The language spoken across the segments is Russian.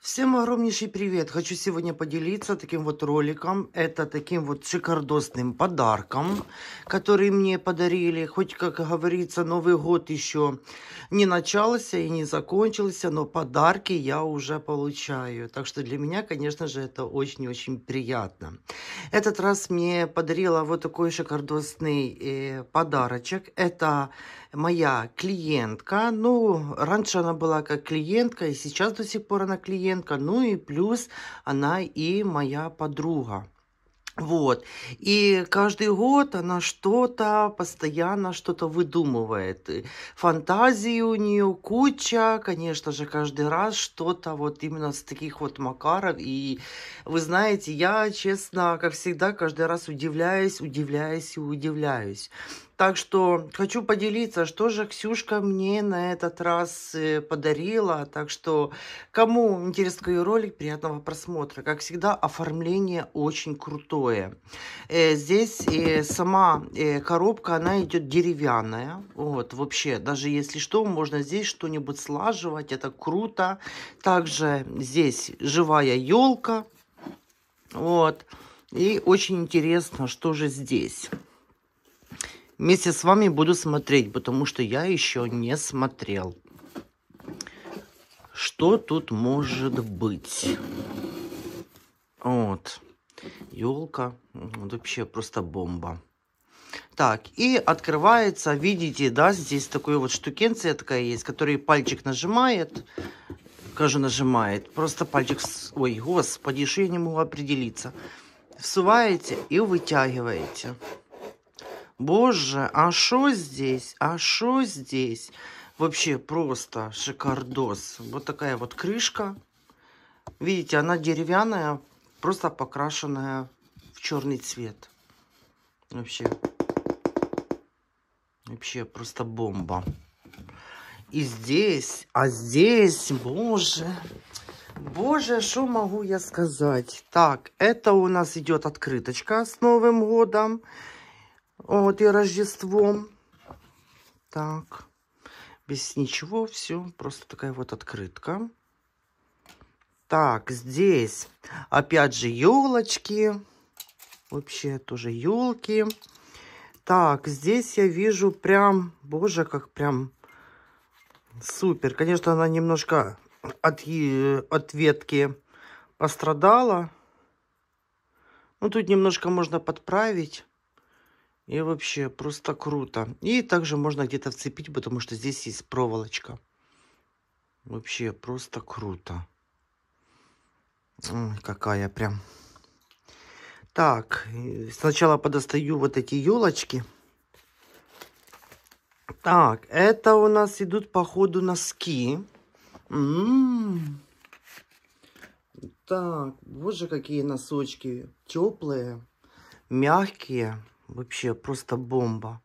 Всем огромнейший привет! Хочу сегодня поделиться таким вот роликом. Это таким вот шикардосным подарком, который мне подарили. Хоть, как говорится, Новый год еще не начался и не закончился, но подарки я уже получаю. Так что для меня, конечно же, это очень-очень приятно. Этот раз мне подарила вот такой шикардосный э, подарочек. Это моя клиентка. Ну, раньше она была как клиентка, и сейчас до сих пор она клиентка. Ну и плюс она и моя подруга. Вот. И каждый год она что-то постоянно что-то выдумывает. И фантазии у нее куча, конечно же, каждый раз что-то вот именно с таких вот макаров. И вы знаете, я, честно, как всегда, каждый раз удивляюсь, удивляюсь и удивляюсь. Так что хочу поделиться, что же Ксюшка мне на этот раз э, подарила. Так что, кому ее ролик, приятного просмотра. Как всегда, оформление очень крутое. Э, здесь э, сама коробка, она идет деревянная. Вот, вообще, даже если что, можно здесь что-нибудь слаживать. Это круто. Также здесь живая елка. Вот. И очень интересно, что же здесь вместе с вами буду смотреть, потому что я еще не смотрел. Что тут может быть? Вот. Елка. Вот вообще просто бомба. Так, и открывается, видите, да, здесь такой вот штукенция такая есть, который пальчик нажимает. Кажу нажимает. Просто пальчик... Ой, господи, что я не могу определиться. Всуваете и вытягиваете. Боже, а что здесь? А что здесь? Вообще просто шикардос. Вот такая вот крышка. Видите, она деревянная, просто покрашенная в черный цвет. Вообще. Вообще просто бомба. И здесь, а здесь, боже. Боже, что могу я сказать? Так, это у нас идет открыточка с Новым годом вот и Рождеством. Так, без ничего, все, просто такая вот открытка. Так, здесь опять же елочки. Вообще тоже елки. Так, здесь я вижу прям, боже, как прям супер. Конечно, она немножко от, от ветки пострадала. Ну, тут немножко можно подправить. И вообще просто круто. И также можно где-то вцепить, потому что здесь есть проволочка. Вообще просто круто. Ой, какая прям. Так, э, сначала подостаю вот эти елочки. Так, это у нас идут по ходу носки. М м-м. -м -м. Так, боже, какие носочки. Теплые, мягкие. Вообще просто бомба.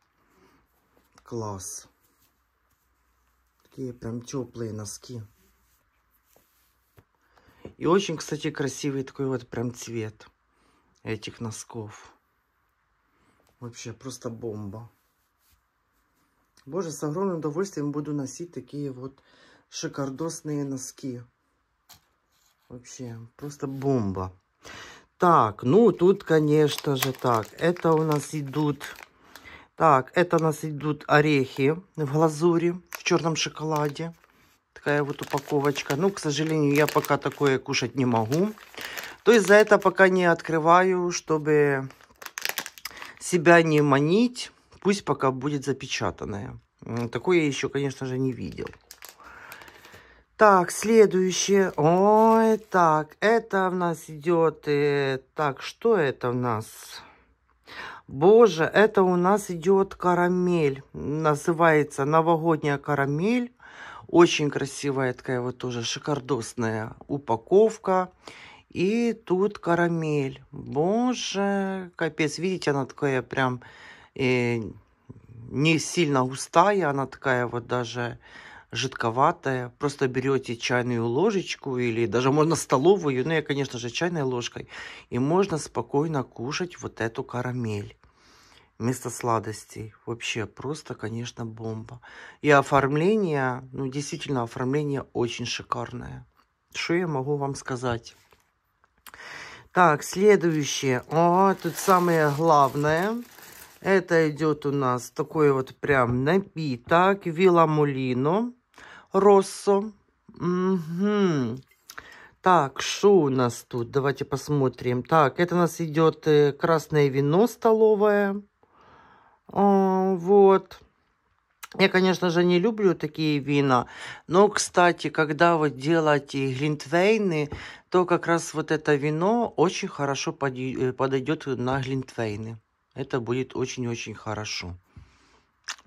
Класс. Такие прям теплые носки. И очень, кстати, красивый такой вот прям цвет этих носков. Вообще просто бомба. Боже, с огромным удовольствием буду носить такие вот шикардосные носки. Вообще, просто бомба. Так, ну тут, конечно же, так. Это у нас идут... Так, это у нас идут орехи в глазури, в черном шоколаде. Такая вот упаковочка. Ну, к сожалению, я пока такое кушать не могу. То есть за это пока не открываю, чтобы себя не манить. Пусть пока будет запечатанное. Такое я еще, конечно же, не видел. Так, следующее. Ой, так, это у нас идет. и э, так, что это у нас? Боже, это у нас идет карамель. Называется новогодняя карамель. Очень красивая такая вот тоже шикардосная упаковка. И тут карамель. Боже, капец. Видите, она такая прям э, не сильно густая. Она такая вот даже жидковатая Просто берете чайную ложечку или даже можно столовую, ну я, конечно же, чайной ложкой. И можно спокойно кушать вот эту карамель. Вместо сладостей. Вообще просто, конечно, бомба. И оформление, ну действительно, оформление очень шикарное. Что я могу вам сказать? Так, следующее. О, тут самое главное. Это идет у нас такой вот прям напиток вила-мулино, Россо. Угу. Так, что у нас тут? Давайте посмотрим. Так, это у нас идет э, красное вино столовое. А, вот. Я, конечно же, не люблю такие вина, но, кстати, когда вы делаете глинтвейны, то как раз вот это вино очень хорошо э, подойдет на глинтвейны. Это будет очень-очень хорошо.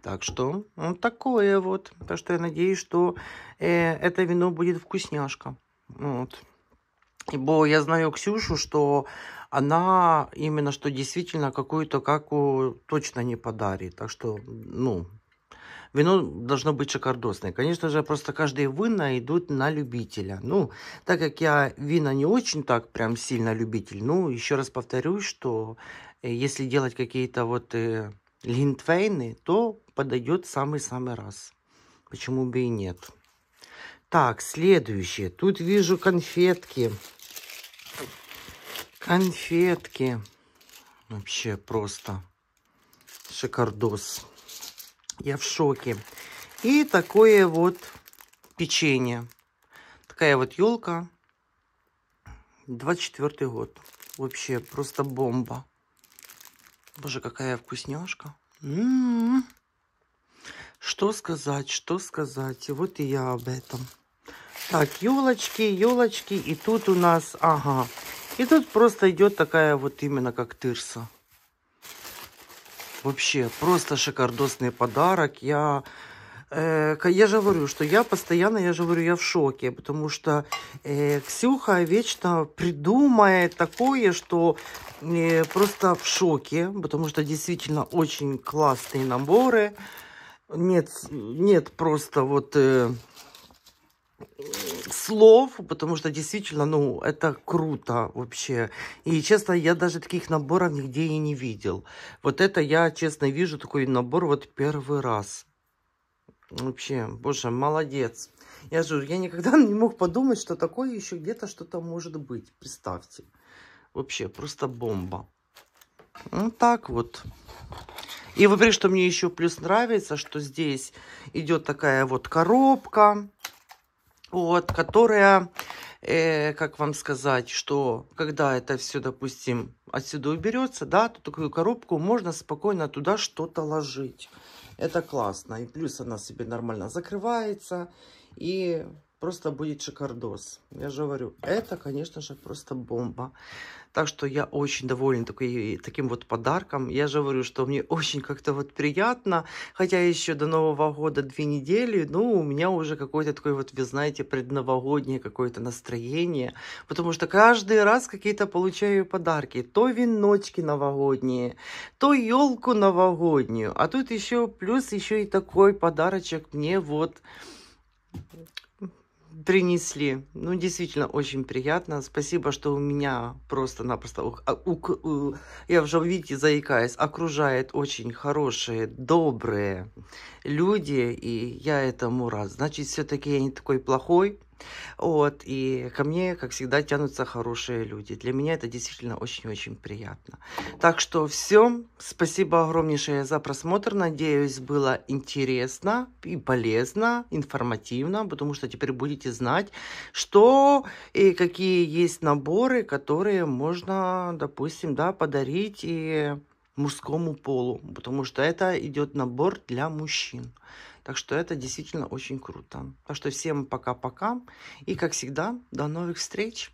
Так что вот ну, такое вот. Так что я надеюсь, что э, это вино будет вкусняшка. Вот. Ибо я знаю Ксюшу, что она именно что действительно какую-то каку точно не подарит. Так что, ну, вино должно быть шикардосное. Конечно же, просто каждые вина идут на любителя. Ну, так как я вина не очень так прям сильно любитель, ну, еще раз повторюсь, что Э, если делать какие-то вот э, линтвейны, то подойдет самый-самый раз. Почему бы и нет. Так, следующее. Тут вижу конфетки. Конфетки. Вообще просто шикардос. Я в шоке. И такое вот печенье. Такая вот елка. 24 год. Вообще просто бомба. Боже, какая вкусняшка. М -м -м. Что сказать, что сказать. Вот и я об этом. Так, елочки, елочки. И тут у нас, ага. И тут просто идет такая вот именно как тырса. Вообще, просто шикардосный подарок. Я Э, я же говорю, что я постоянно, я же говорю, я в шоке, потому что э, Ксюха вечно придумает такое, что э, просто в шоке, потому что действительно очень классные наборы. Нет, нет просто вот э, слов, потому что действительно, ну, это круто вообще. И, честно, я даже таких наборов нигде и не видел. Вот это я, честно, вижу такой набор вот первый раз. Вообще, боже, молодец. Я же, я никогда не мог подумать, что такое еще где-то что-то может быть. Представьте. Вообще, просто бомба. Вот ну, так вот. И во что мне еще плюс нравится, что здесь идет такая вот коробка, вот, которая э, как вам сказать, что когда это все, допустим, отсюда уберется, да, то такую коробку можно спокойно туда что-то ложить. Это классно. И плюс она себе нормально закрывается. И Просто будет шикардос. Я же говорю, это, конечно же, просто бомба. Так что я очень доволен такой, таким вот подарком. Я же говорю, что мне очень как-то вот приятно. Хотя еще до Нового года две недели, ну, у меня уже какое-то такое вот, вы знаете, предновогоднее какое-то настроение. Потому что каждый раз какие-то получаю подарки. То веночки новогодние, то елку новогоднюю. А тут еще плюс еще и такой подарочек мне вот принесли. Ну, действительно, очень приятно. Спасибо, что у меня просто-напросто... А, я уже, видите, заикаюсь. Окружает очень хорошие, добрые люди, и я этому рад. Значит, все-таки я не такой плохой. Вот, и ко мне, как всегда, тянутся хорошие люди. Для меня это действительно очень-очень приятно. Так что все. Спасибо огромнейшее за просмотр. Надеюсь, было интересно и полезно, информативно, потому что теперь будете знать, что и какие есть наборы, которые можно, допустим, да, подарить и мужскому полу, потому что это идет набор для мужчин. Так что это действительно очень круто. Так что всем пока-пока. И, как всегда, до новых встреч!